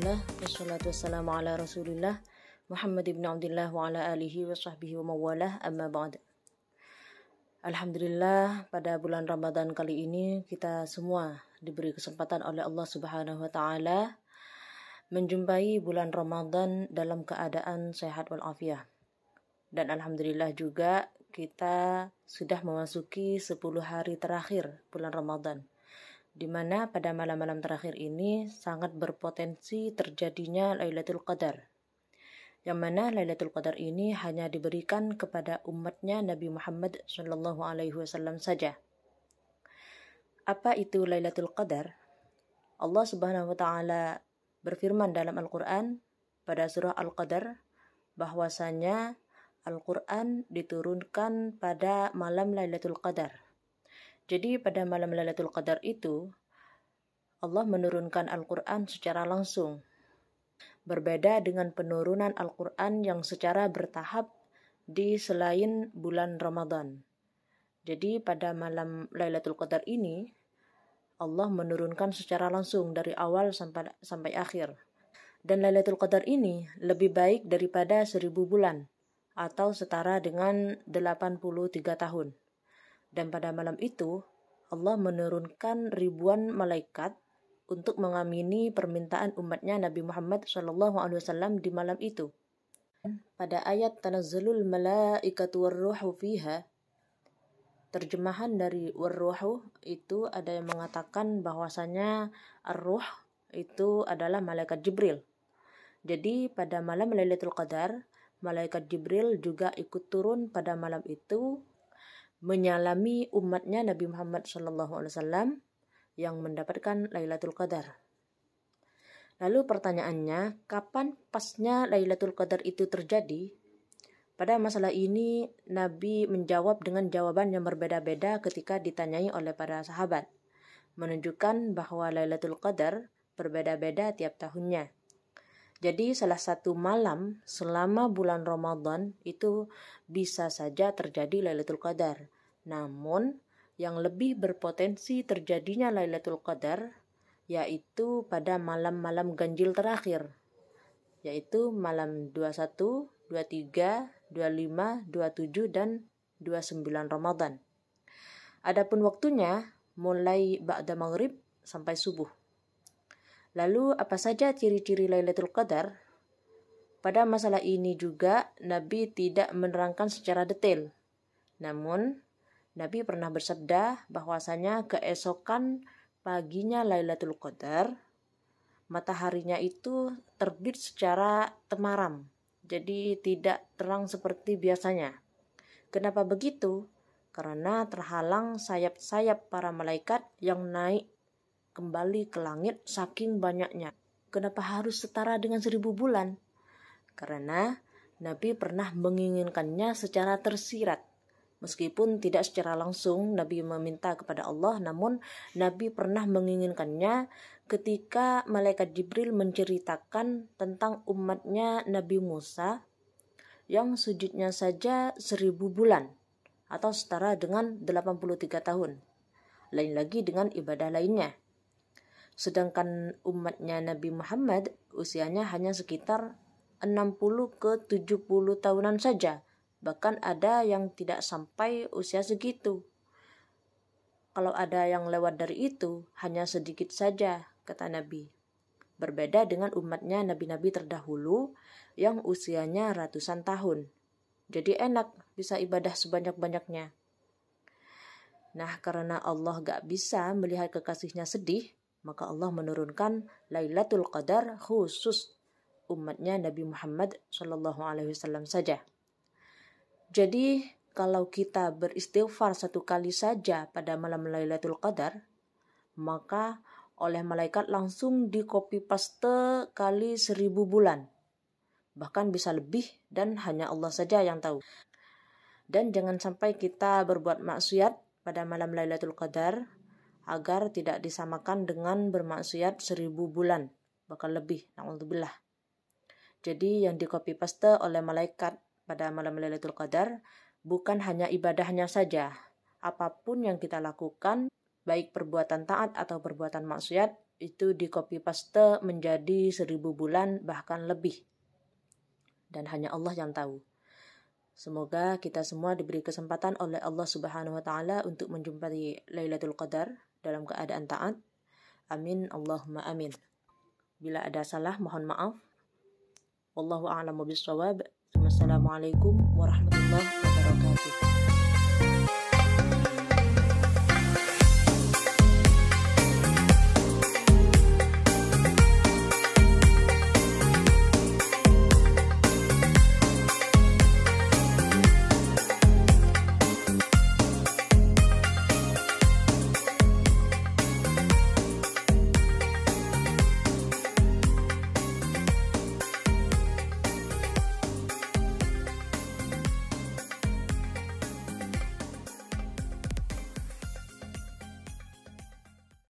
Alhamdulillah wassalatu wassalamu ala rasulillah Muhammad ibn Abdullah wa ala alihi wa sahbihi wa mawalah amma ba'd Alhamdulillah pada bulan Ramadan kali ini kita semua diberi kesempatan oleh Allah subhanahu wa ta'ala Menjumpai bulan Ramadan dalam keadaan sehat walafiat Dan Alhamdulillah juga kita sudah memasuki 10 hari terakhir bulan Ramadan di mana pada malam-malam terakhir ini sangat berpotensi terjadinya Lailatul Qadar. Yang mana Lailatul Qadar ini hanya diberikan kepada umatnya Nabi Muhammad Shallallahu Alaihi Wasallam saja. Apa itu Lailatul Qadar? Allah Subhanahu Wa Taala berfirman dalam Al-Quran pada surah Al-Qadar bahwasanya Al-Quran diturunkan pada malam Lailatul Qadar jadi pada malam Lailatul Qadar itu Allah menurunkan Al-Qur'an secara langsung. Berbeda dengan penurunan Al-Qur'an yang secara bertahap di selain bulan Ramadan. Jadi pada malam Lailatul Qadar ini Allah menurunkan secara langsung dari awal sampai sampai akhir. Dan Lailatul Qadar ini lebih baik daripada seribu bulan atau setara dengan 83 tahun. Dan pada malam itu, Allah menurunkan ribuan malaikat untuk mengamini permintaan umatnya Nabi Muhammad SAW di malam itu. Pada ayat tanazzulul malaikatu warruhu fiha, terjemahan dari warruhu itu ada yang mengatakan bahwasanya arruh itu adalah malaikat Jibril. Jadi pada malam Lailatul Qadar, malaikat Jibril juga ikut turun pada malam itu menyalami umatnya Nabi Muhammad SAW yang mendapatkan Lailatul Qadar. Lalu pertanyaannya, kapan pasnya Lailatul Qadar itu terjadi? Pada masalah ini, Nabi menjawab dengan jawaban yang berbeda-beda ketika ditanyai oleh para sahabat, menunjukkan bahwa Lailatul Qadar berbeda-beda tiap tahunnya. Jadi salah satu malam selama bulan Ramadan itu bisa saja terjadi Lailatul Qadar. Namun yang lebih berpotensi terjadinya Lailatul Qadar yaitu pada malam-malam ganjil terakhir yaitu malam 21, 23, 25, 27 dan 29 Ramadan. Adapun waktunya mulai ba'da maghrib sampai subuh. Lalu apa saja ciri-ciri Lailatul Qadar? Pada masalah ini juga Nabi tidak menerangkan secara detail. Namun Nabi pernah bersabda bahwasanya keesokan paginya Lailatul Qadar mataharinya itu terbit secara temaram. Jadi tidak terang seperti biasanya. Kenapa begitu? Karena terhalang sayap-sayap para malaikat yang naik kembali ke langit saking banyaknya. Kenapa harus setara dengan seribu bulan? Karena Nabi pernah menginginkannya secara tersirat. Meskipun tidak secara langsung Nabi meminta kepada Allah, namun Nabi pernah menginginkannya ketika malaikat Jibril menceritakan tentang umatnya Nabi Musa yang sujudnya saja seribu bulan atau setara dengan 83 tahun. Lain lagi dengan ibadah lainnya. Sedangkan umatnya Nabi Muhammad usianya hanya sekitar 60 ke 70 tahunan saja. Bahkan ada yang tidak sampai usia segitu. Kalau ada yang lewat dari itu, hanya sedikit saja, kata Nabi. Berbeda dengan umatnya nabi-nabi terdahulu yang usianya ratusan tahun. Jadi enak bisa ibadah sebanyak-banyaknya. Nah, karena Allah gak bisa melihat kekasihnya sedih, maka Allah menurunkan Lailatul Qadar khusus umatnya Nabi Muhammad Shallallahu Alaihi Wasallam saja. Jadi kalau kita beristighfar satu kali saja pada malam Lailatul Qadar, maka oleh malaikat langsung di copy paste kali seribu bulan. Bahkan bisa lebih dan hanya Allah saja yang tahu. Dan jangan sampai kita berbuat maksiat pada malam Lailatul Qadar agar tidak disamakan dengan bermaksiat seribu bulan, bahkan lebih, na'udzubillah. Jadi yang di copy paste oleh malaikat pada malam Lailatul Qadar bukan hanya ibadahnya saja. Apapun yang kita lakukan, baik perbuatan taat atau perbuatan maksiat, itu di copy paste menjadi seribu bulan bahkan lebih. Dan hanya Allah yang tahu. Semoga kita semua diberi kesempatan oleh Allah Subhanahu wa taala untuk menjumpai Lailatul Qadar dalam keadaan taat. Amin, Allahumma amin. Bila ada salah, mohon maaf. Wallahu a'lamu bi'ssawab. Wassalamualaikum warahmatullahi wabarakatuh.